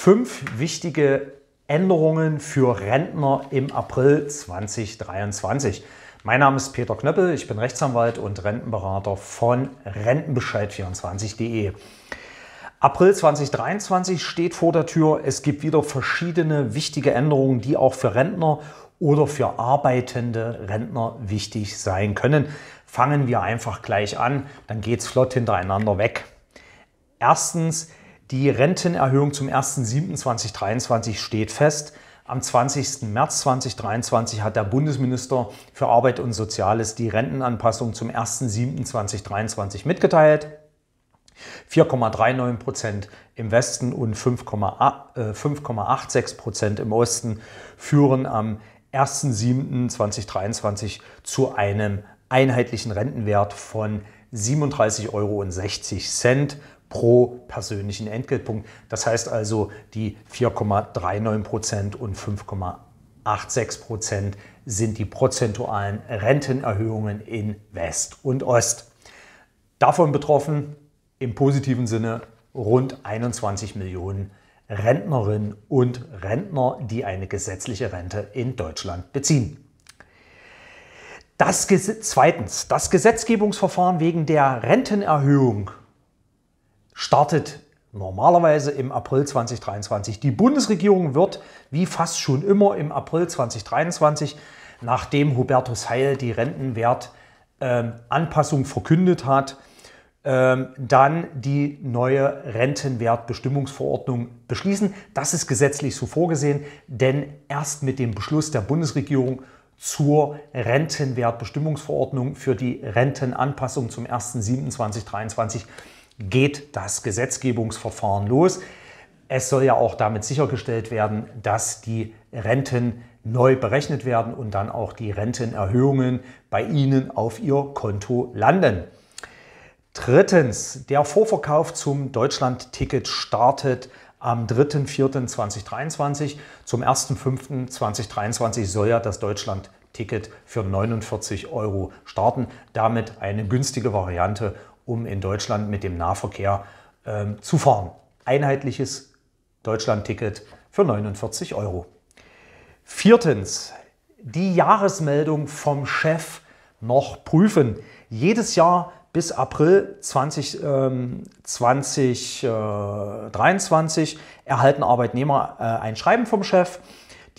fünf wichtige Änderungen für Rentner im April 2023. Mein Name ist Peter Knöppel, ich bin Rechtsanwalt und Rentenberater von Rentenbescheid24.de. April 2023 steht vor der Tür. Es gibt wieder verschiedene wichtige Änderungen, die auch für Rentner oder für arbeitende Rentner wichtig sein können. Fangen wir einfach gleich an, dann geht es flott hintereinander weg. Erstens, die Rentenerhöhung zum 1.7.2023 steht fest. Am 20. März 2023 hat der Bundesminister für Arbeit und Soziales die Rentenanpassung zum 1.7.2023 mitgeteilt. 4,39 Prozent im Westen und 5,86 äh, Prozent im Osten führen am 1.7.2023 zu einem einheitlichen Rentenwert von 37,60 Euro pro persönlichen Entgeltpunkt. Das heißt also, die 4,39 Prozent und 5,86 Prozent sind die prozentualen Rentenerhöhungen in West und Ost. Davon betroffen im positiven Sinne rund 21 Millionen Rentnerinnen und Rentner, die eine gesetzliche Rente in Deutschland beziehen. Das Gesetz, zweitens, das Gesetzgebungsverfahren wegen der Rentenerhöhung startet normalerweise im April 2023. Die Bundesregierung wird, wie fast schon immer im April 2023, nachdem Hubertus Heil die Rentenwertanpassung ähm, verkündet hat, ähm, dann die neue Rentenwertbestimmungsverordnung beschließen. Das ist gesetzlich so vorgesehen, denn erst mit dem Beschluss der Bundesregierung zur Rentenwertbestimmungsverordnung für die Rentenanpassung zum 1.7.2023 geht das Gesetzgebungsverfahren los. Es soll ja auch damit sichergestellt werden, dass die Renten neu berechnet werden und dann auch die Rentenerhöhungen bei Ihnen auf Ihr Konto landen. Drittens, der Vorverkauf zum Deutschland-Ticket startet am 3.4.2023. Zum 1.5.2023 soll ja das Deutschland-Ticket für 49 Euro starten. Damit eine günstige Variante um in Deutschland mit dem Nahverkehr ähm, zu fahren. Einheitliches Deutschlandticket für 49 Euro. Viertens, die Jahresmeldung vom Chef noch prüfen. Jedes Jahr bis April 2023 ähm, äh, äh, erhalten Arbeitnehmer äh, ein Schreiben vom Chef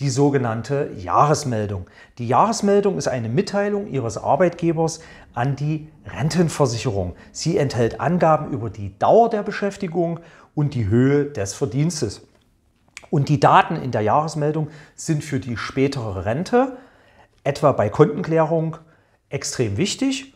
die sogenannte Jahresmeldung. Die Jahresmeldung ist eine Mitteilung Ihres Arbeitgebers an die Rentenversicherung. Sie enthält Angaben über die Dauer der Beschäftigung und die Höhe des Verdienstes. Und die Daten in der Jahresmeldung sind für die spätere Rente, etwa bei Kontenklärung, extrem wichtig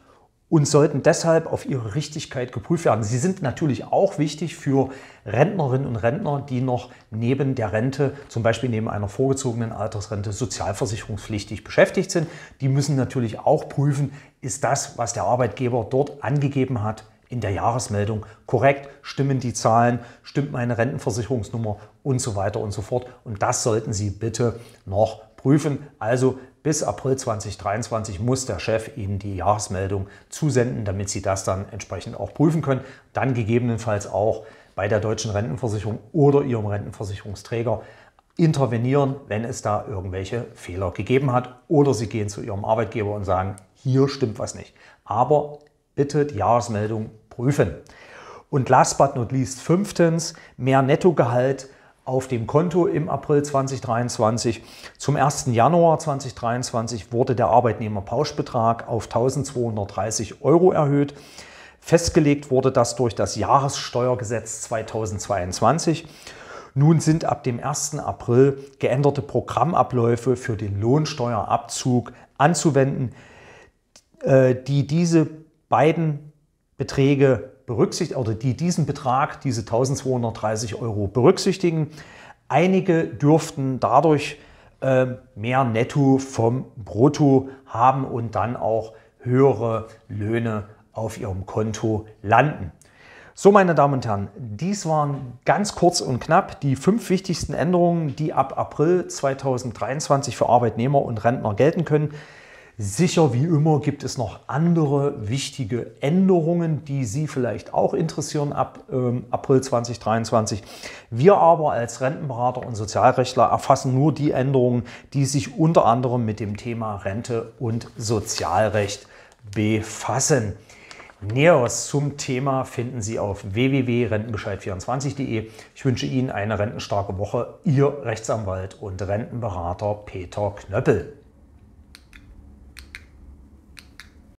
und sollten deshalb auf ihre Richtigkeit geprüft werden. Sie sind natürlich auch wichtig für Rentnerinnen und Rentner, die noch neben der Rente, zum Beispiel neben einer vorgezogenen Altersrente, sozialversicherungspflichtig beschäftigt sind. Die müssen natürlich auch prüfen, ist das, was der Arbeitgeber dort angegeben hat, in der Jahresmeldung korrekt, stimmen die Zahlen, stimmt meine Rentenversicherungsnummer und so weiter und so fort. Und das sollten Sie bitte noch prüfen. Also bis April 2023 muss der Chef Ihnen die Jahresmeldung zusenden, damit Sie das dann entsprechend auch prüfen können. Dann gegebenenfalls auch bei der deutschen Rentenversicherung oder Ihrem Rentenversicherungsträger intervenieren, wenn es da irgendwelche Fehler gegeben hat. Oder Sie gehen zu Ihrem Arbeitgeber und sagen, hier stimmt was nicht. Aber bitte die Jahresmeldung prüfen. Und last but not least, fünftens, mehr Nettogehalt auf dem Konto im April 2023. Zum 1. Januar 2023 wurde der Arbeitnehmerpauschbetrag auf 1230 Euro erhöht. Festgelegt wurde das durch das Jahressteuergesetz 2022. Nun sind ab dem 1. April geänderte Programmabläufe für den Lohnsteuerabzug anzuwenden, äh, die diese beiden Beträge berücksichtigen oder die diesen Betrag, diese 1230 Euro berücksichtigen. Einige dürften dadurch ähm, mehr Netto vom Brutto haben und dann auch höhere Löhne auf ihrem Konto landen. So, meine Damen und Herren, dies waren ganz kurz und knapp die fünf wichtigsten Änderungen, die ab April 2023 für Arbeitnehmer und Rentner gelten können. Sicher wie immer gibt es noch andere wichtige Änderungen, die Sie vielleicht auch interessieren ab ähm, April 2023. Wir aber als Rentenberater und Sozialrechtler erfassen nur die Änderungen, die sich unter anderem mit dem Thema Rente und Sozialrecht befassen. Näheres zum Thema finden Sie auf www.rentenbescheid24.de. Ich wünsche Ihnen eine rentenstarke Woche. Ihr Rechtsanwalt und Rentenberater Peter Knöppel.